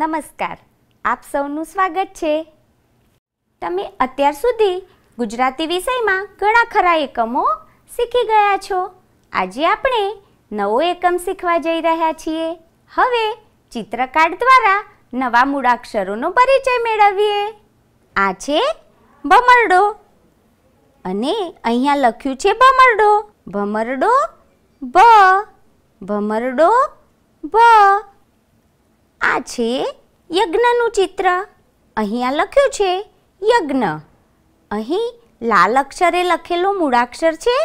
નમસ્કાર આપ સૌનું સ્વાગત છે તમે અત્યાર સુધી ગુજરાતી વિષયમાં ઘણા ખરા એકમો શીખી ગયા છો આજે આપણે નવો એકમ શીખવા જઈ રહ્યા છીએ હવે ચિત્રકાર દ્વારા નવા મૂળાક્ષરોનો પરિચય મેળવીએ આ છે ભમરડો અને અહીંયા લખ્યું છે ભમરડો ભમરડો ભ ભમરડો ભ આ છે યજ્ઞનું ચિત્ર અહીંયા લખ્યું છે યજ્ઞ અહીં લાલ અક્ષરે લખેલો મૂળાક્ષર છે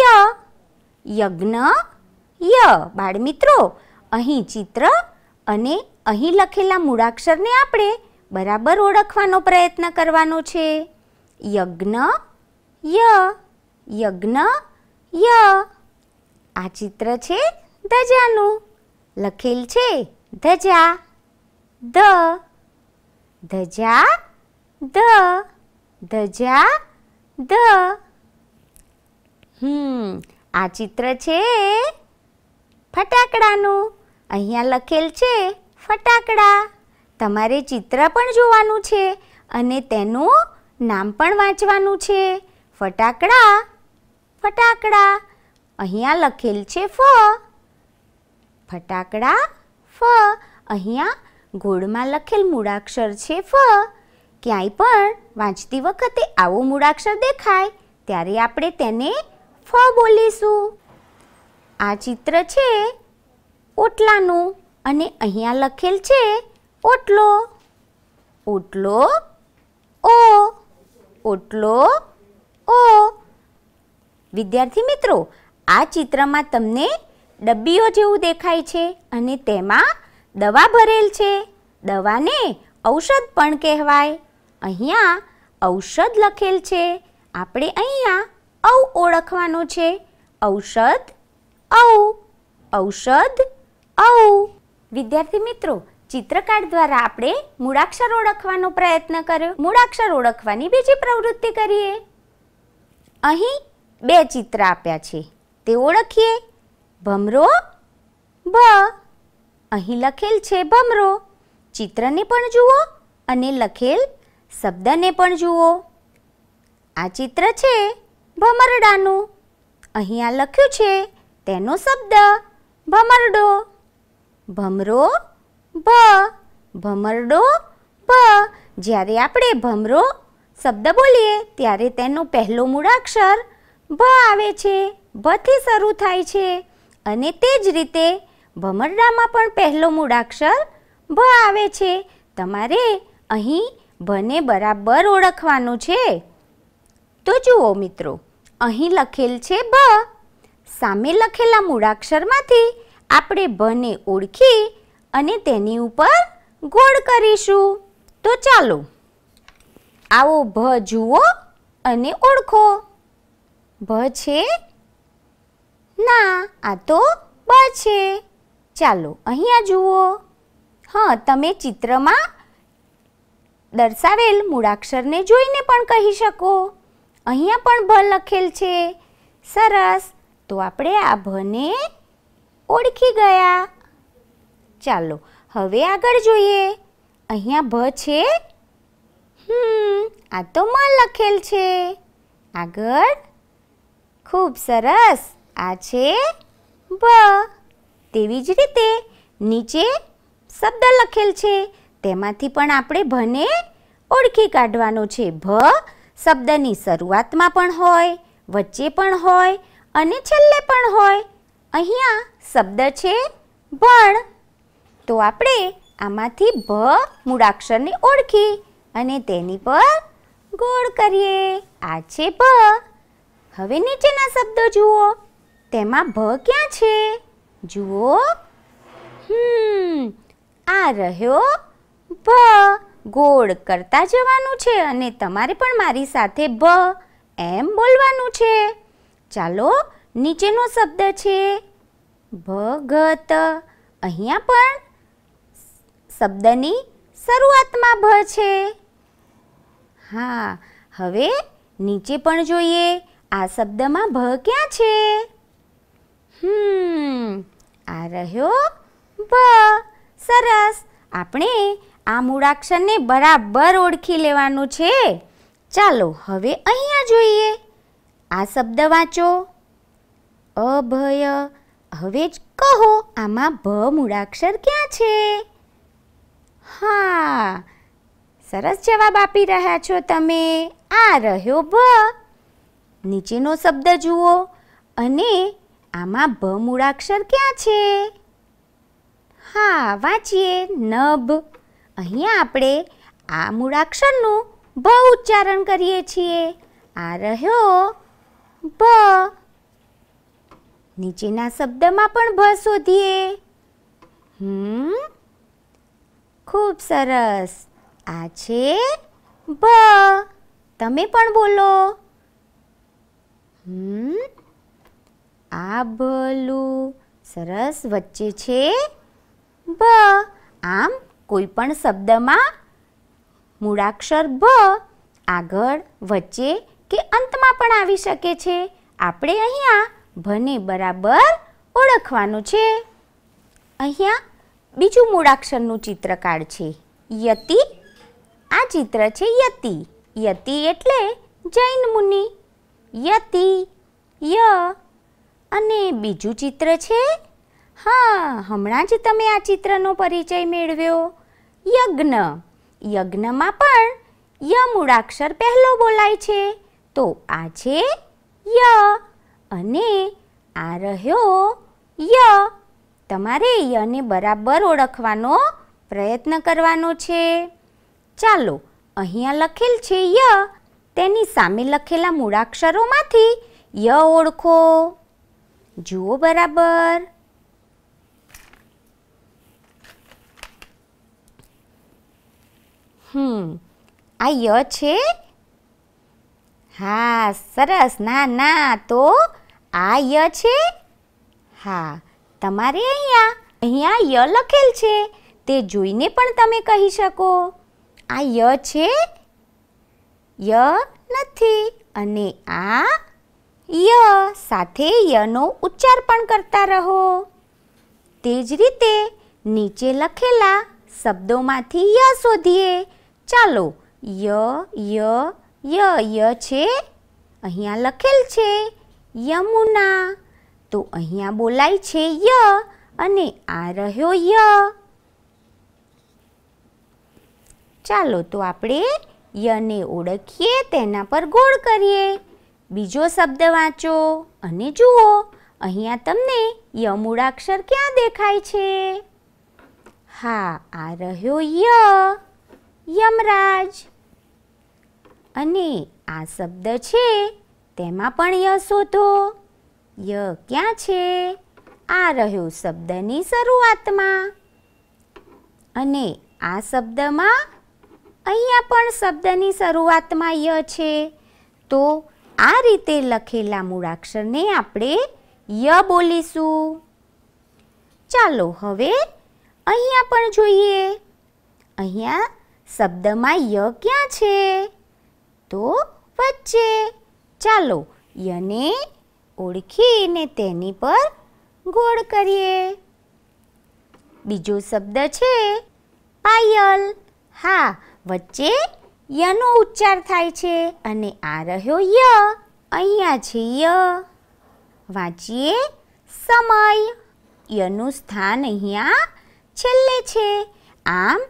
ય યજ્ઞ ય બાળમિત્રો અહીં ચિત્ર અને અહીં લખેલા મૂળાક્ષરને આપણે બરાબર ઓળખવાનો પ્રયત્ન કરવાનો છે યજ્ઞ ય યજ્ઞ ય આ ચિત્ર છે ધજાનું લખેલ છે ધજા ધ ધજા ધ ધજા ધ હમ આ ચિત્ર છે ફટાકડાનું અહીંયા લખેલ છે ફટાકડા તમારે ચિત્ર પણ જોવાનું છે અને તેનું નામ પણ વાંચવાનું છે ફટાકડા ફટાકડા અહીંયા લખેલ છે ફ ફટાકડા ફ અહીંયા ગોળમાં લખેલ મૂળાક્ષર છે ફ ક્યાંય પણ વાંચતી વખતે આવો મૂળાક્ષર દેખાય ત્યારે આપણે તેને ફ બોલીશું આ ચિત્ર છે ઓટલાનું અને અહીંયા લખેલ છે ઓટલો ઓટલો ઓ ઓટલો ઓ વિદ્યાર્થી મિત્રો આ ચિત્રમાં તમને ડબ્બીઓ જેવું દેખાય છે અને તેમાં દવા ભરેલ છે દવાને ઔષધ પણ કહેવાય અહીંયા ઔષધ લખેલ છે આપણે અહીંયા ઔ ઓળખવાનો છે ઔષધ ઔ ઔષધ ઔ વિદ્યાર્થી મિત્રો ચિત્રકાર દ્વારા આપણે મૂળાક્ષર ઓળખવાનો પ્રયત્ન કર્યો મૂળાક્ષર ઓળખવાની બીજી પ્રવૃત્તિ કરીએ અહીં બે ચિત્ર આપ્યા છે તે ઓળખીએ ભમરો ભ અહીં લખેલ છે ભમરો ચિત્રને પણ જુઓ અને લખેલ શબ્દને પણ જુઓ આ ચિત્ર છે ભમરડાનું અહીં આ લખ્યું છે તેનો શબ્દ ભમરડો ભમરો ભ ભમરડો ભ જ્યારે આપણે ભમરો શબ્દ બોલીએ ત્યારે તેનો પહેલો મૂળાક્ષર ભ આવે છે ભથી શરૂ થાય છે અને તે જ રીતે ભમરડામાં પણ પહેલો મૂળાક્ષર ભ આવે છે તમારે અહીં ભને બરાબર ઓળખવાનું છે તો જુઓ મિત્રો અહીં લખેલ છે ભ સામે લખેલા મૂળાક્ષરમાંથી આપણે ભને ઓળખી અને તેની ઉપર ગોળ કરીશું તો ચાલો આવો ભ જુઓ અને ઓળખો ભ છે ના આ તો બ છે ચાલો અહીંયા જુઓ હા તમે ચિત્રમાં દર્શાવેલ મૂળાક્ષરને જોઈને પણ કહી શકો અહીંયા પણ ભ લખેલ છે સરસ તો આપણે આ ભને ઓળખી ગયા ચાલો હવે આગળ જોઈએ અહીંયા ભ છે હમ આ તો મ લખેલ છે આગળ ખૂબ સરસ આ છે બ તેવી જ રીતે નીચે શબ્દ લખેલ છે તેમાંથી પણ આપણે ભને ઓળખી કાઢવાનો છે ભ શબ્દની શરૂઆતમાં પણ હોય વચ્ચે પણ હોય અને છેલ્લે પણ હોય અહીંયા શબ્દ છે ભણ તો આપણે આમાંથી ભ મૂળાક્ષરને ઓળખી અને તેની પર ગોળ કરીએ આ છે ભ હવે નીચેના શબ્દો જુઓ તેમાં ભ ક્યાં છે જુઓ હમ આ રહ્યો ભ ગોળ કરતા જવાનું છે અને તમારે પણ મારી સાથે ભ એમ બોલવાનું છે ચાલો નીચેનો શબ્દ છે ભગત અહીંયા પણ શબ્દની શરૂઆતમાં ભ છે હા હવે નીચે પણ જોઈએ આ શબ્દમાં ભ ક્યાં છે હમ આ રહ્યો ભ સરસ આપણે આ મૂળાક્ષરને બરાબર ઓળખી લેવાનું છે ચાલો હવે અહીંયા જોઈએ આ શબ્દ વાંચો અભય હવે જ કહો આમાં ભ મૂળાક્ષર ક્યાં છે હા સરસ જવાબ આપી રહ્યા છો તમે આ રહ્યો ભ નીચેનો શબ્દ જુઓ અને આમાં ભ મૂળાક્ષર ક્યાં છે હા વાંચીએ નભ અહીંયા આપણે આ મૂળાક્ષરનું ભ ઉચ્ચારણ કરીએ છીએ આ રહ્યો ભ નીચેના શબ્દમાં પણ ભ શોધીએ હમ ખૂબ સરસ આ છે ભ તમે પણ બોલો હમ આ ભલું સરસ વચ્ચે છે ભ આમ કોઈ પણ શબ્દમાં મૂળાક્ષર ભ આગળ વચ્ચે કે અંતમાં પણ આવી શકે છે આપણે અહીંયા ભને બરાબર ઓળખવાનું છે અહીંયા બીજું મૂળાક્ષરનું ચિત્રકાર છે યતિ આ ચિત્ર છે યતિ યતિ એટલે જૈન મુનિ યતિ ય અને બીજું ચિત્ર છે હા હમણાં જ તમે આ ચિત્રનો પરિચય મેળવ્યો યજ્ઞ યજ્ઞમાં પણ ય મૂળાક્ષર પહેલો બોલાય છે તો આ છે ય અને આ રહ્યો ય તમારે યને બરાબર ઓળખવાનો પ્રયત્ન કરવાનો છે ચાલો અહીંયા લખેલ છે ય તેની સામે લખેલા મૂળાક્ષરોમાંથી ય ઓળખો જુઓ બરાબર હમ આ ય છે હા સરસ ના ના તો આ ય છે હા તમારે અહીંયા અહીંયા ય લખેલ છે તે જોઈને પણ તમે કહી શકો આ ય છે ય નથી અને આ ય સાથે યનો ઉચ્ચાર પણ કરતા રહો તે જ રીતે નીચે લખેલા શબ્દોમાંથી ય શોધીએ ચાલો ય ય ય ય છે અહીંયા લખેલ છે યમુના તો અહીંયા બોલાય છે ય અને આ રહ્યો ય ચાલો તો આપણે યને ઓળખીએ તેના પર ગોળ કરીએ બીજો શબ્દ વાંચો અને જુઓ અહીંયા તમને ય ક્યાં દેખાય છે હા આ રહ્યો ય યમરાજ અને આ શબ્દ છે તેમાં પણ ય શોધો ય ક્યાં છે આ રહ્યો શબ્દની શરૂઆતમાં અને આ શબ્દમાં અહીંયા પણ શબ્દની શરૂઆતમાં ય છે તો આ રીતે લખેલા મૂળાક્ષરને આપણે ય બોલીશું ચાલો હવે અહીંયા પણ જોઈએ અહીંયા શબ્દમાં ય ક્યાં છે તો વચ્ચે ચાલો યને ઓળખીને તેની પર ગોળ કરીએ બીજો શબ્દ છે પાયલ હા વચ્ચે યનો ઉચ્ચાર થાય છે અને આ રહ્યો ય અહીંયા છે ય વાંચીએ સમય યનું સ્થાન અહીંયા છેલ્લે છે આમ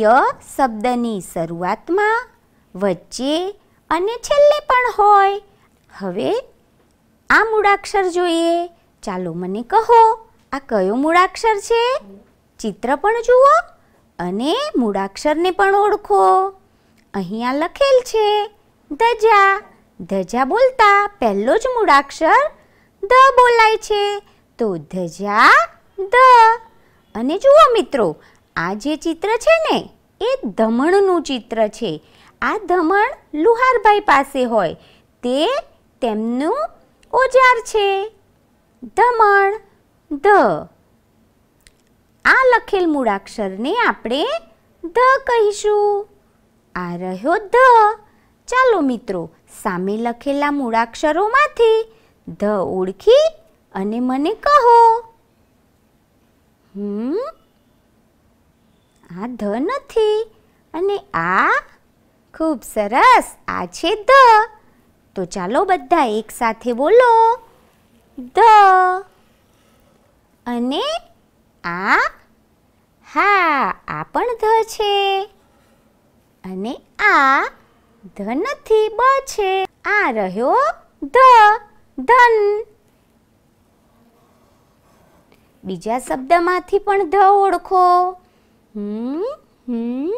ય શબ્દની શરૂઆતમાં વચ્ચે અને છેલ્લે પણ હોય હવે આ મૂળાક્ષર જોઈએ ચાલો મને કહો આ કયો મૂળાક્ષર છે ચિત્ર પણ જુઓ અને મૂળાક્ષરને પણ ઓળખો અહીંયા લખેલ છે ધજા ધજા બોલતા પહેલો જ મૂળાક્ષર ધ બોલાય છે તો ધજા ધ અને જુઓ મિત્રો આ જે ચિત્ર છે ને એ ધમણનું ચિત્ર છે આ ધમણ લુહારભાઈ પાસે હોય તે તેમનું ઓજાર છે ધમણ ધ આ લખેલ મૂળાક્ષરને આપણે ધ કહીશું આ રહ્યો ધ ચાલો મિત્રો સામે લખેલા મૂળાક્ષરોમાંથી ધ ઓળખી અને મને કહો હમ આ ધ નથી અને આ ખૂબ સરસ આ છે ધ તો ચાલો બધા એકસાથે બોલો ધ અને આ હા આ પણ ધ છે અને આ ધ નથી બ છે આ રહ્યો ધ ધન બીજા શબ્દમાંથી પણ ધ ઓળખો હમ હમ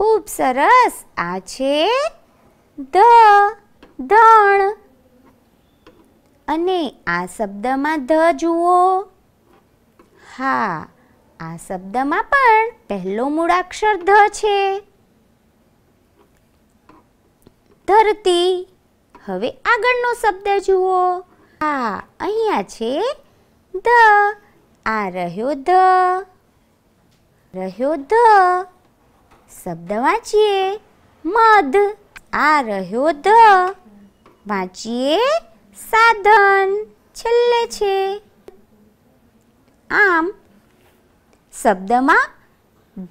ખૂબ સરસ આ છે ધ ધણ અને આ શબ્દમાં ધ જુઓ હા આ શબ્દમાં પણ પહેલો મૂળાક્ષર ધ છે ધરતી હવે આગળનો શબ્દ જુઓ આ અહીંયા છે ધ આ રહ્યો ધ રહ્યો ધ શબ્દ વાંચીએ મધ આ રહ્યો ધ વાંચીએ સાધન છેલ્લે છે આમ શબ્દમાં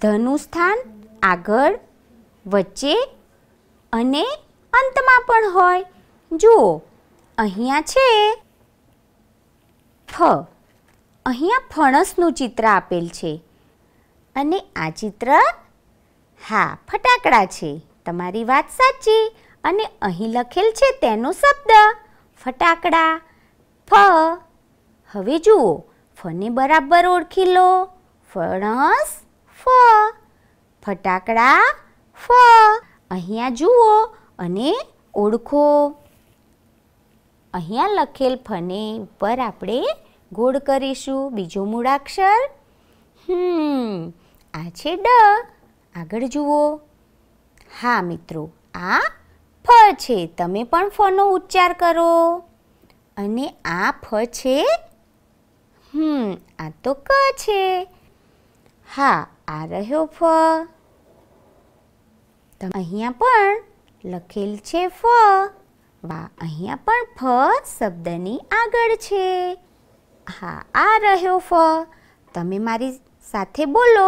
ધનું સ્થાન આગળ વચ્ચે અને અંતમાં પણ હોય જુઓ અહીંયા છે ફ અહીંયા ફણસનું ચિત્ર આપેલ છે અને આ ચિત્ર હા ફટાકડા છે તમારી વાત સાચી અને અહીં લખેલ છે તેનો શબ્દ ફટાકડા ફ હવે જુઓ ફને બરાબર ઓળખી લો ફણસ ફ ફટાકડા ફ અહીંયા જુઓ અને ઓળખો અહીંયા લખેલ ફને ઉપર આપણે ગોળ કરીશું બીજો મૂળાક્ષર હમ આ છે ડ આગળ જુઓ હા મિત્રો આ ફ છે તમે પણ ફનો ઉચ્ચાર કરો અને આ ફ છે હમ આ તો ક છે હા આ રહ્યો ફ અહીંયા પણ લખેલ છે ફ વા અહીંયા પણ ફ શબ્દની આગળ છે હા આ રહ્યો ફ તમે મારી સાથે બોલો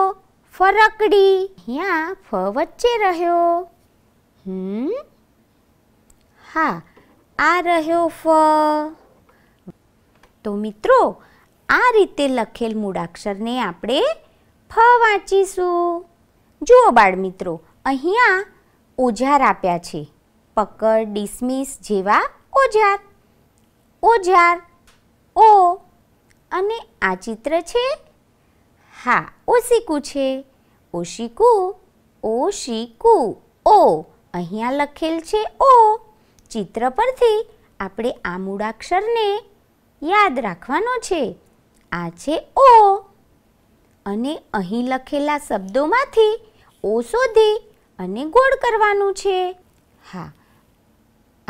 ફરકડી અહીંયા ફ વચ્ચે રહ્યો હમ હા આ રહ્યો ફ તો મિત્રો આ રીતે લખેલ મૂળાક્ષરને આપણે ફ વાંચીશું જુઓ બાળ મિત્રો અહીંયા ઓજાર આપ્યા છે પકડ ડિસમિસ જેવા ઓજાર ઓજાર ઓ અને આ ચિત્ર છે હા ઓશિકુ છે ઓશિકુ ઓશિકુ ઓ અહીંયા લખેલ છે ઓ ચિત્ર પરથી આપણે આ મૂળાક્ષરને યાદ રાખવાનો છે આ છે ઓ અને અહીં લખેલા શબ્દોમાંથી ઓ શોધી અને ગોળ કરવાનું છે હા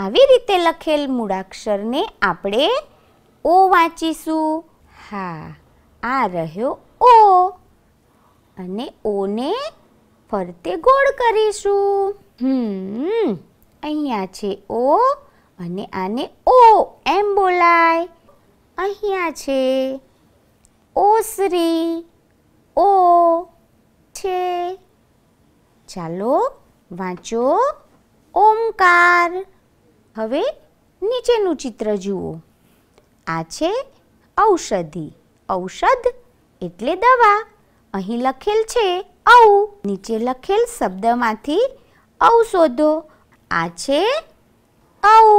આવી રીતે લખેલ મૂળાક્ષરને આપણે ઓ વાંચીશું હા આ રહ્યો ઓ અને ઓને ફરતે ગોળ કરીશું હમ અહીંયા છે ઓ અને આને ઓ એમ બોલાય અહીંયા છે ઓસરી ઓ છે ચાલો વાંચો ઓમકાર હવે નીચેનું ચિત્ર જુઓ આ છે ઔષધિ ઔષધ એટલે દવા અહીં લખેલ છે ઔ નીચે લખેલ શબ્દમાંથી ઔ શોધો આ છે ઔ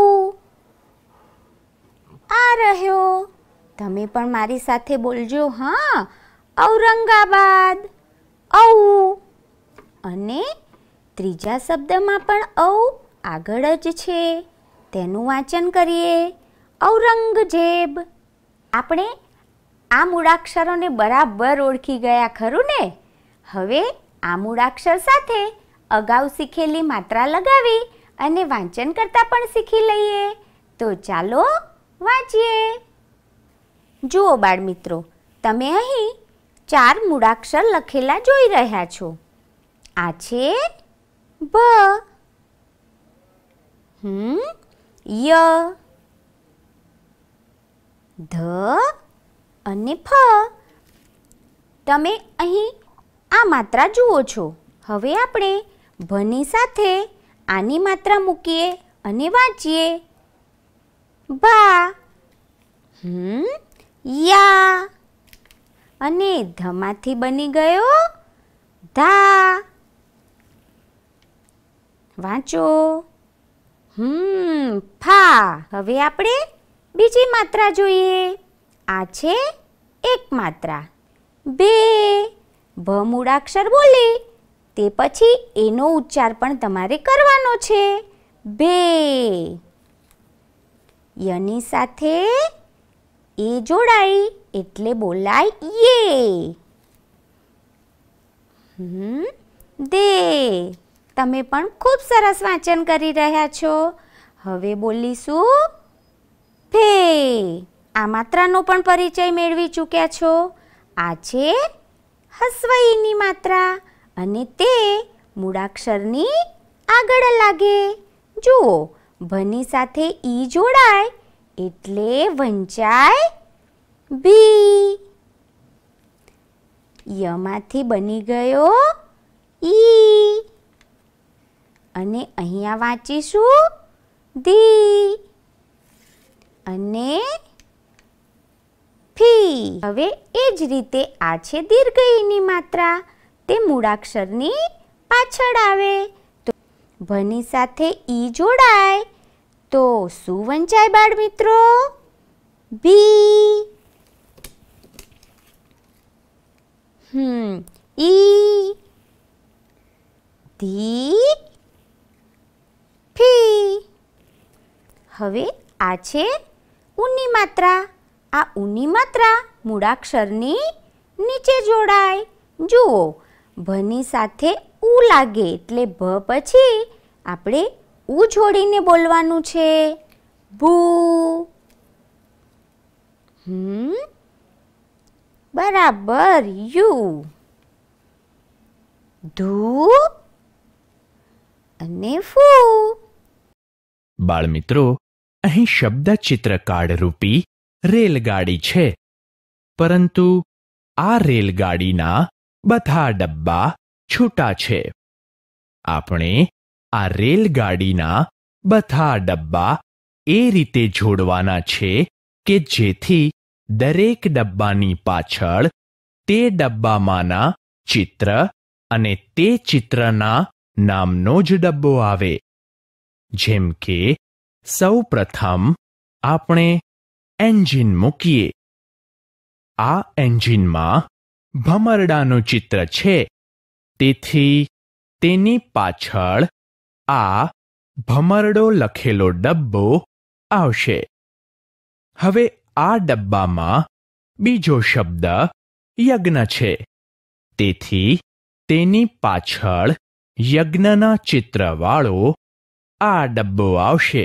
આ રહ્યો તમે પણ મારી સાથે બોલજો હા ઔરંગાબાદ ઔ અને ત્રીજા શબ્દમાં પણ ઔ આગળ જ છે તેનું વાંચન કરીએ ઔરંગઝેબ આપણે આ મૂળાક્ષરોને બરાબર ઓળખી ગયા ખરું ને હવે આ મૂળાક્ષર સાથે અગાઉ શીખેલી માત્રા લગાવી અને વાંચન કરતાં પણ શીખી લઈએ તો ચાલો વાંચીએ જુઓ બાળમિત્રો તમે અહીં ચાર મૂળાક્ષર લખેલા જોઈ રહ્યા છો આ છે બ હમ ય ધ અને ફ તમે અહીં આ માત્રા જુઓ છો હવે આપણે ભની સાથે આની માત્રા મૂકીએ અને વાંચીએ બા હમ યા અને ધમાથી બની ગયો ધા વાંચો હમ ફા હવે આપણે બીજી માત્રા જોઈએ આ છે એક માત્રા બે ભ મૂળાક્ષર બોલે તે પછી એનો ઉચ્ચાર પણ તમારે કરવાનો છે બે યની સાથે એ જોડાય એટલે બોલાય યે દે તમે પણ ખૂબ સરસ વાંચન કરી રહ્યા છો હવે બોલીશું ભે આ માત્રાનો પણ પરિચય મેળવી ચૂક્યા છો આ છે હસ્વઈની માત્રા અને તે મૂળાક્ષરની આગળ લાગે જુઓ ભની સાથે ઈ જોડાય એટલે વંચાય બી યમાંથી બની ગયો ઈ અને અહીંયા વાંચીશું ધી અને ફી હવે એ જ રીતે આ છે દીર્ઘ ઈની માત્રા તે મૂળાક્ષરની પાછળ આવે તો ભની સાથે ઈ જોડાય તો શું વંચાય બાળ મિત્રો બી હમ ઈ ધી ફી હવે આ છે ઊની માત્રા આ ઊની માત્રા મૂળાક્ષરની નીચે જોડાય જુઓ ભની સાથે ઉ લાગે એટલે ભ પછી આપણે ઉ છોડીને બોલવાનું છે ભૂ હમ બરાબર યુ ધૂ અને ફૂ બાળમિત્રો અહીં શબ્દ ચિત્રકાળરૂપી રેલગાડી છે પરંતુ આ રેલગાડીના બધા ડબ્બા છૂટા છે આપણે આ રેલગાડીના બધા ડબ્બા એ રીતે જોડવાના છે કે જેથી દરેક ડબ્બાની પાછળ તે ડબ્બામાંના ચિત્ર અને તે ચિત્રના નામનો જ ડબ્બો આવે જેમ કે સૌ પ્રથમ આપણે એન્જિન મૂકીએ આ એન્જિનમાં ભમરડાનું ચિત્ર છે તેથી તેની પાછળ આ ભમરડો લખેલો ડબ્બો આવશે હવે આ ડબ્બામાં બીજો શબ્દ યજ્ઞ છે તેથી તેની પાછળ યજ્ઞના ચિત્રવાળો આ ડબ્બો આવશે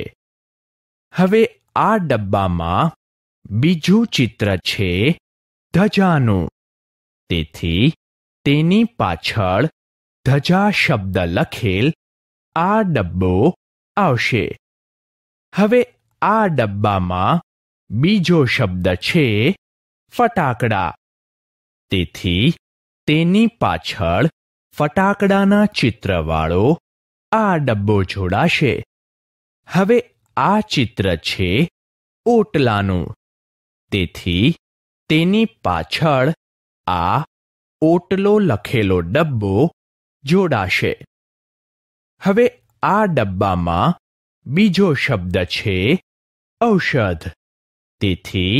હવે આ ડબ્બામાં બીજું ચિત્ર છે ધજાનું તેથી તેની પાછળ ધજા શબ્દ લખેલ આ ડબ્બો આવશે હવે આ ડબ્બામાં બીજો શબ્દ છે ફટાકડા તેથી તેની પાછળ ફટાકડાના ચિત્રવાળો આ ડબ્બો જોડાશે હવે આ ચિત્ર છે ઓટલાનું તેથી તેની પાછળ આ ઓટલો લખેલો ડબ્બો જોડાશે હવે આ ડબ્બામાં બીજો શબ્દ છે ઔષધ તેથી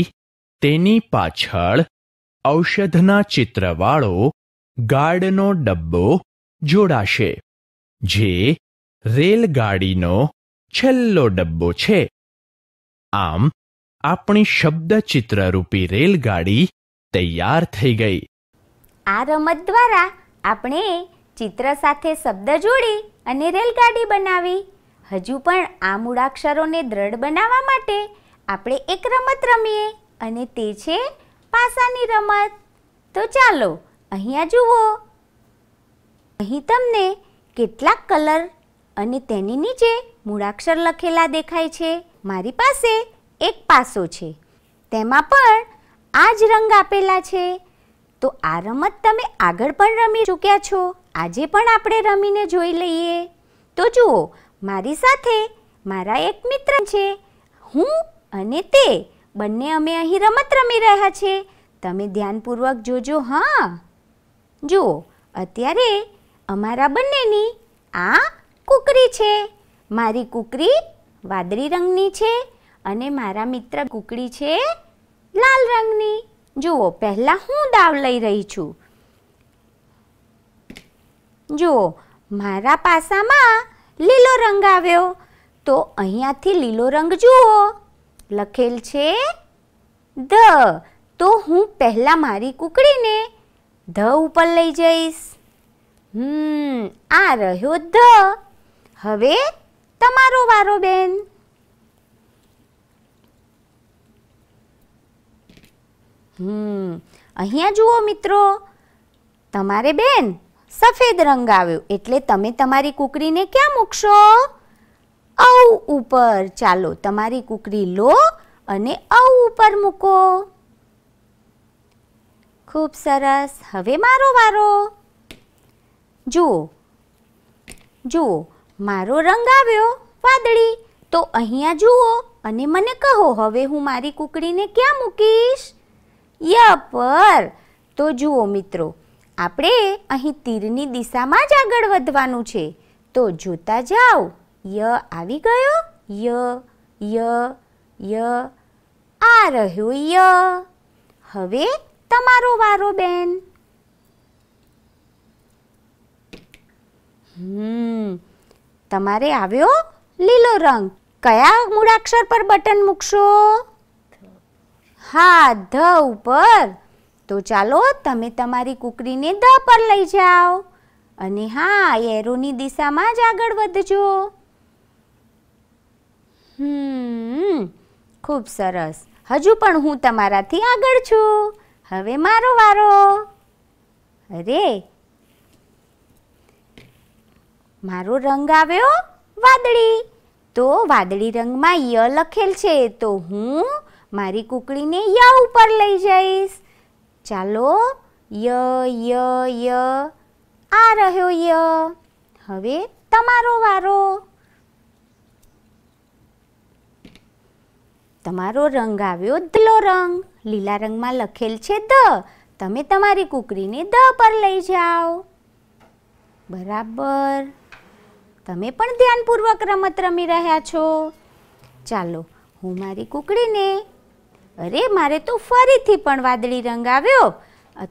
તેની પાછળ ઔષધના ચિત્રવાળો ગાર્ડનો ડબ્બો જોડાશે જે રેલગાડીનો છેલ્લો ડબ્બો છે આમ આપણી શબ્દચિત્રરૂપી રેલગાડી તૈયાર થઈ ગઈ આ રમત દ્વારા આપણે ચિત્ર સાથે શબ્દ જોડી અને રેલગાડી બનાવી હજુ પણ આ મૂળાક્ષરોને દ્રઢ બનાવવા માટે આપણે એક રમત રમીએ અને તે છે પાસાની રમત તો ચાલો અહીંયા જુઓ અહીં તમને કેટલાક કલર અને તેની નીચે મૂળાક્ષર લખેલા દેખાય છે મારી પાસે એક પાસો છે તેમાં પણ આ જ રંગ આપેલા છે તો આ રમત તમે આગળ પણ રમી ચૂક્યા છો આજે પણ આપણે રમીને જોઈ લઈએ તો જુઓ મારી સાથે મારા એક મિત્ર છે હું અને તે બંને અમે અહીં રમત રમી રહ્યા છે તમે ધ્યાનપૂર્વક જોજો હા જુઓ અત્યારે અમારા બંનેની આ કુકરી છે મારી કુકરી વાદળી રંગની છે અને મારા મિત્ર કુકડી છે લાલ રંગની જુઓ પહેલાં હું દાવ લઈ રહી છું જુઓ મારા પાસામાં લીલો રંગ આવ્યો તો અહીંયાથી લીલો રંગ જુઓ લખેલ છે ધ તો હું પહેલાં મારી કુકડીને ધ ઉપર લઈ જઈશ હમ આ રહ્યો ધ હવે તમારો વારો બેન હમ અહીંયા જુઓ મિત્રો તમારે બેન સફેદ રંગ આવ્યો એટલે તમે તમારી કુકરીને ક્યાં મૂકશો ઔ ઉપર ચાલો તમારી કુકરી લો અને ઔ ઉપર મૂકો ખૂબ સરસ હવે મારો વારો જુઓ જુઓ મારો રંગ આવ્યો વાદળી તો અહીંયા જુઓ અને મને કહો હવે હું મારી કુકડીને ક્યાં મૂકીશ ય પર તો જુઓ મિત્રો આપણે અહીં તીરની દિશામાં જ આગળ વધવાનું છે તો જોતા જાઓ ય આવી ગયો ય ય ય આ રહ્યો ય હવે તમારો વારો બેન હમ તમારે આવ્યો લીલો રંગ કયા મૂળાક્ષર પર બટન મૂકશો હા ધ ઉપર તો ચાલો તમે તમારી કુકરીને ધ પર લઈ જાઓ અને હા એરોની દિશામાં જ આગળ વધજો હમ ખૂબ સરસ હજુ પણ હું તમારાથી આગળ છું હવે મારો વારો અરે મારો રંગ આવ્યો વાદળી તો વાદળી રંગમાં ય લખેલ છે તો હું મારી કુકડીને ય ઉપર લઈ જઈશ ચાલો ય ય ય આ રહ્યો ય હવે તમારો વારો તમારો રંગ આવ્યો ધલો રંગ લીલા રંગમાં લખેલ છે દ તમે તમારી કુકડીને દ પર લઈ જાઓ બરાબર તમે પણ ધ્યાનપૂર્વક રમત રમી રહ્યા છો ચાલો હું મારી કુકડીને અરે મારે તો ફરીથી પણ વાદળી રંગ આવ્યો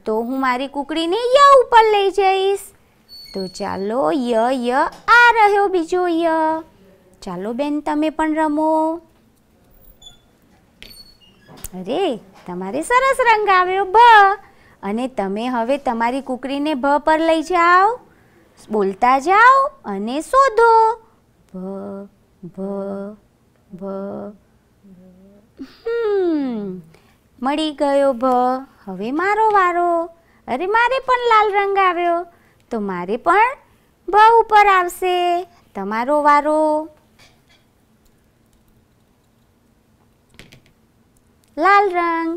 તો હું મારી કુકડીને ય ઉપર લઈ જઈશ તો ચાલો ય ય આ રહ્યો બીજો ય ચાલો બેન તમે પણ રમો અરે તમારે સરસ રંગ આવ્યો ભ અને તમે હવે તમારી કુકડીને ભ પર લઈ જાઓ બોલતા જાઓ અને શોધો ભ ભ ભ મળી ગયો ભ હવે મારો વારો અરે મારે પણ લાલ રંગ આવ્યો તો મારે પણ ભ ઉપર આવશે તમારો વારો લાલ રંગ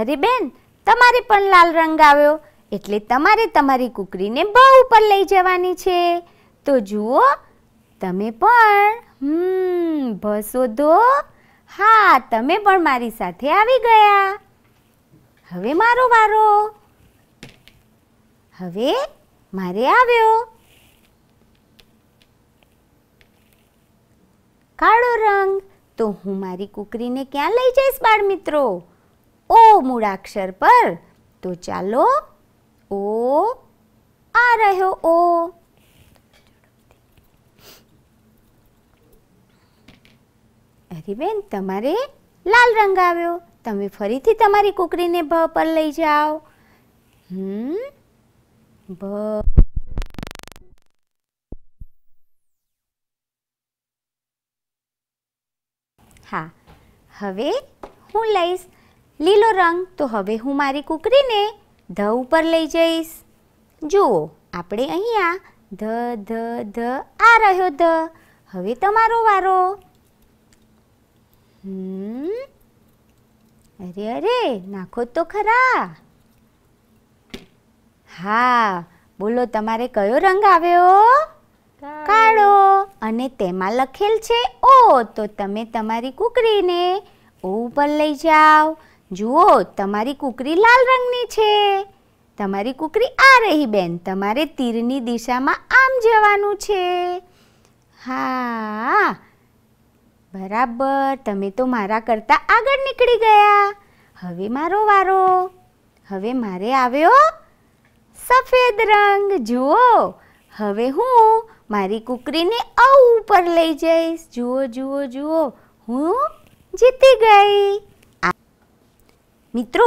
અરે બેન તમારે પણ લાલ રંગ આવ્યો એટલે તમારે તમારી કુકરીને બહુ ઉપર લઈ જવાની છે તો જુઓ તમે પણ હમ ભસો ધો હા તમે પણ મારી સાથે આવી ગયા હવે મારો વારો હવે મારે આવ્યો કાળો રંગ તો હું મારી કુકરીને ક્યાં લઈ જઈશ બાળ મિત્રો ઓ મૂળાક્ષર પર તો ચાલો ઓ આ રહ્યો ઓ અરે બેન તમારે લાલ રંગ આવ્યો તમે ફરીથી તમારી કુકરીને ભ પર લઈ જાઓ હમ ભ હા હવે હું લઈશ લીલો રંગ તો હવે હું મારી કુકરીને ધ ઉપર લઈ જઈશ જુઓ આપણે અહીંયા ધ ધ ધ આ રહ્યો ધ હવે તમારો વારો અરે અરે નાખો તો ખરા હા બોલો તમારે કયો રંગ આવ્યો કાળો અને તેમાં લખેલ છે ઓ તો તમે તમારી કુકરીને ઓ ઉપર લઈ જાઓ જુઓ તમારી કુકરી લાલ રંગની છે તમારી કુકરી આ રહી બેન તમારે તીરની દિશામાં આમ જવાનું છે હા બરાબર તમે તો મારા કરતાં આગળ નીકળી ગયા હવે મારો વારો હવે મારે આવ્યો સફેદ રંગ જુઓ હવે હું મારી કુકરીને અવ ઉપર લઈ જઈશ જુઓ જુઓ જુઓ હું જીતી ગઈ મિત્રો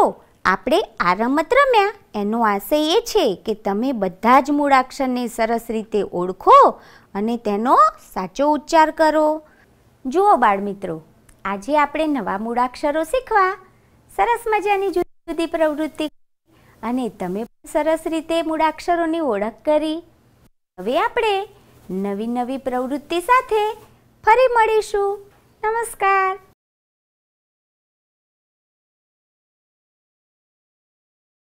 આપણે આ રમત રમ્યા એનો આશય એ છે કે તમે બધા જ મૂળાક્ષરને સરસ રીતે ઓળખો અને તેનો સાચો ઉચ્ચાર કરો જુઓ બાળ મિત્રો આજે આપણે નવા મૂળાક્ષરો શીખવા સરસ મજાની જુદી જુદી પ્રવૃત્તિ અને તમે પણ સરસ રીતે મૂળાક્ષરોની ઓળખ કરી હવે આપણે નવી નવી પ્રવૃત્તિ સાથે ફરી મળીશું નમસ્કાર